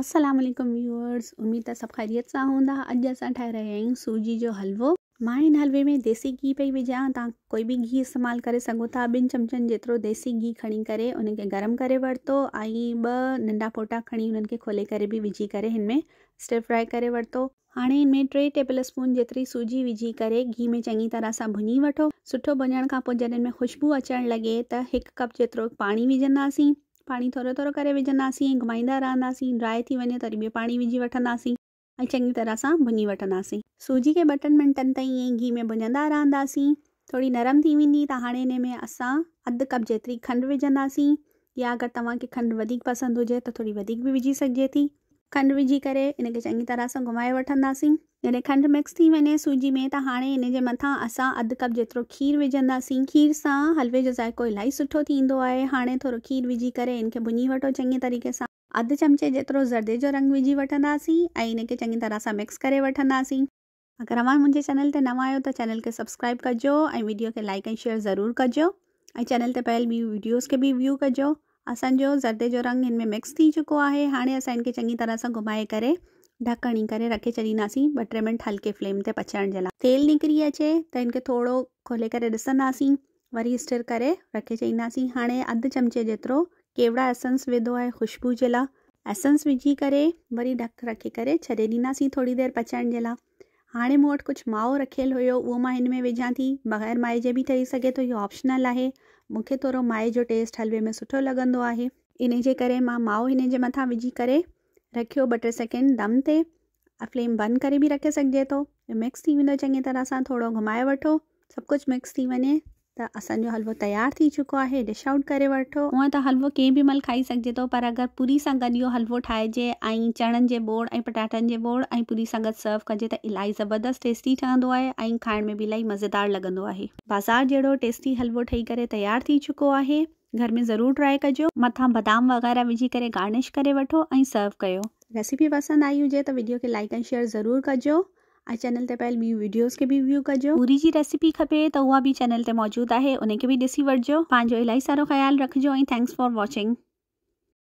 আসসালামু আলাইকুম ভিউয়ার্স উমিতা সব খায়রিয়াত ছা হোnda আজ আসাঁ ঠা রেহি সুজি জো হালওয়া মাঈন হালওয়ে মে দেশি ঘি পাইবি যা তা কোই ভি ঘি ইস্তেমাল কর সগো তা বিন চামচন জিতরো দেশি ঘি খણી করে উন কে গরম করে বর্তো আই ব নডা পোটা খણી উন কে খোলে করে ভি ভিজি করে ইন মে স্টিফ ফ্রাই করে বর্তো হাঁনে ইন মে 3 টেবিল চামচ জতরি সুজি ভিজি করে ঘি মে চঙ্গি তরাসা ভনি ওঠো সুঠো বনন কা পজেন মে খুশবু اچন লাগে তা হিক কাপ জতরো পানি ভি জনাসি पानी थोरो थोरो कर विझंदासीं घुमाईंदा रहंदासीं ड्राई थी वे वरी ॿियो पाणी विझी वठंदासीं ऐं तरह सां भुञी वठंदासीं सूजी के बटन मिनटन मिंटनि घी में भुञंदा रहंदासीं थोरी नरम थी वेंदी त हाणे हिन में असां अधु कप जी खंडु विझंदासीं या अगर तव्हांखे खंडु वधीक पसंदि तो थोड़ी भी वधीक बि विझी सघिजे खंड विझी करे इनखे चङी तरह से घुमाए वठंदासीं जॾहिं खंड मिक्स थी वञे सूजी में त हाणे इन जे मथां असां अधु कप जेतिरो खीरु विझंदासीं खीर सां हलवे जो ज़ाइको इलाही सुठो थींदो आहे हाणे थोरो खीरु विझी करे इनखे भुञी वठो चङी तरीक़े सां अधु चमचे जेतिरो ज़रदे जो रंग विझी वठंदासीं ऐं इनखे चङी तरह सां मिक्स करे वठंदासीं अगरि तव्हां मुंहिंजे चैनल ते नवां आहियो त चैनल खे सब्सक्राइब कजो ऐं वीडियो खे लाइक ऐं शेयर ज़रूरु कजो ऐं चैनल ते पयल ॿियूं वीडियोज़ खे बि व्यू कजो असो ज़र्दे जो रंग इनमें मिक्स थी चुको है हाँ अस इन चंगी तरह से घुमाए करे ढकणी कर रखे छॾींदासीं ब टे मिंट हल्के फ्लेम से पचण जे तेल निकरी अचे तो इनके थोड़ा खोले करे ॾिसंदासीं वरी स्टिर कर रखे छदी हाँ अद चमचे जितो केवड़ा एसेंस विधो है ख़ुशबू जे लाइ एसेंस विझी कर वरी ढक रखी कर छे ॾींदासीं थोड़ी देर पचण जे हाँ मूं वट कुछ माओ रखल हुयो वो मैं इनमें में थी बग़ैर माए के भी ठही सके तो ये ऑप्शनल है मुख्य थोरो माए जो टेस्ट हलवे में सुठो लॻंदो है इन जे करे मां माओ इन के मथा विझी कर रखियो बटे टे सेकेंड दम से फ्लेम बंद कर भी रखे सघिजे मिक्स थी तरह से थोड़ा घुमाए वो सब कुछ मिक्स थी असो हलवो तैयार थी चुको है डिश आउट कर वो ऊँ तो हलवो कें भी मल खाई सकते तो पर अगर पूरी से गॾु हलवो ठाजे ऐं चणनि बोड़ और पटाटन के बोड़ और पूरी से सर्व कजे तो इलाई जबरदस्त टेस्टी ठहन है ऐं में भी इलाई मज़ेदार लॻंदो है बाज़ार जड़ो टेस्टी हलवो ठही कर तैयार थी चुको है घर में जरूर ट्राई कजो मत बदाम वग़ैरह विझी कर गार्निश कर वो सर्व कर रेसिपी पसंद आई हो तो वीडियो के लाइक एंड शेयर जरूर कजो ऐं चैनल ते पयल ॿियूं वीडियोस के भी व्यू कजो पूरी जी रेसिपी खपे तो वह भी चैनल ते है उन्हें के भी डिसी वर्जो पंहिंजो इलाही सारो ख्याल रखिजो थैंक्स फॉर वॉचिंग